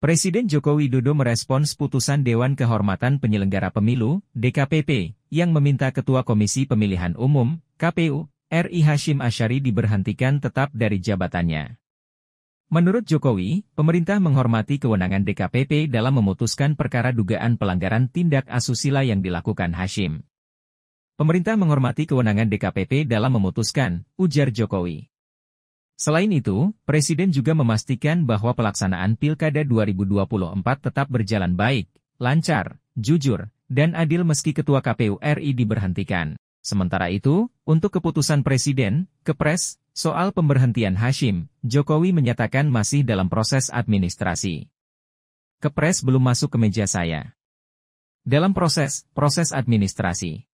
Presiden Joko Widodo merespons putusan Dewan Kehormatan Penyelenggara Pemilu, DKPP, yang meminta Ketua Komisi Pemilihan Umum, KPU, RI Hashim Ashari diberhentikan tetap dari jabatannya. Menurut Jokowi, pemerintah menghormati kewenangan DKPP dalam memutuskan perkara dugaan pelanggaran tindak asusila yang dilakukan Hashim. Pemerintah menghormati kewenangan DKPP dalam memutuskan, ujar Jokowi. Selain itu, Presiden juga memastikan bahwa pelaksanaan Pilkada 2024 tetap berjalan baik, lancar, jujur, dan adil meski Ketua KPU RI diberhentikan. Sementara itu, untuk keputusan Presiden, Kepres, soal pemberhentian Hashim, Jokowi menyatakan masih dalam proses administrasi. Kepres belum masuk ke meja saya. Dalam proses, proses administrasi.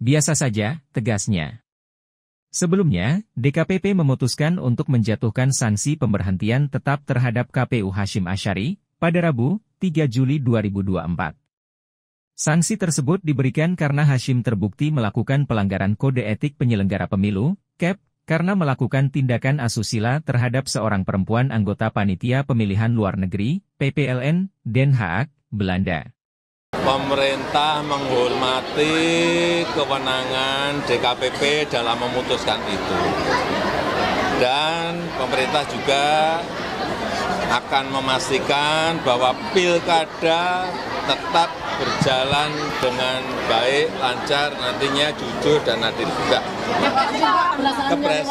Biasa saja, tegasnya. Sebelumnya, DKPP memutuskan untuk menjatuhkan sanksi pemberhentian tetap terhadap KPU Hashim Ashari pada Rabu, 3 Juli 2024. Sanksi tersebut diberikan karena Hashim terbukti melakukan pelanggaran kode etik penyelenggara pemilu, KEP, karena melakukan tindakan asusila terhadap seorang perempuan anggota panitia pemilihan luar negeri, PPLN, Den Haag, Belanda pemerintah menghormati kewenangan DKPP dalam memutuskan itu. Dan pemerintah juga akan memastikan bahwa pilkada tetap berjalan dengan baik, lancar, nantinya jujur dan adil juga. Kepres,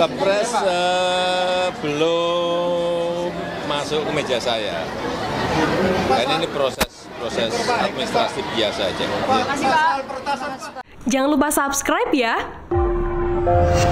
kepres eh, belum masuk ke meja saya. Karena ini proses proses administrasi biasa aja. Jangan lupa subscribe ya.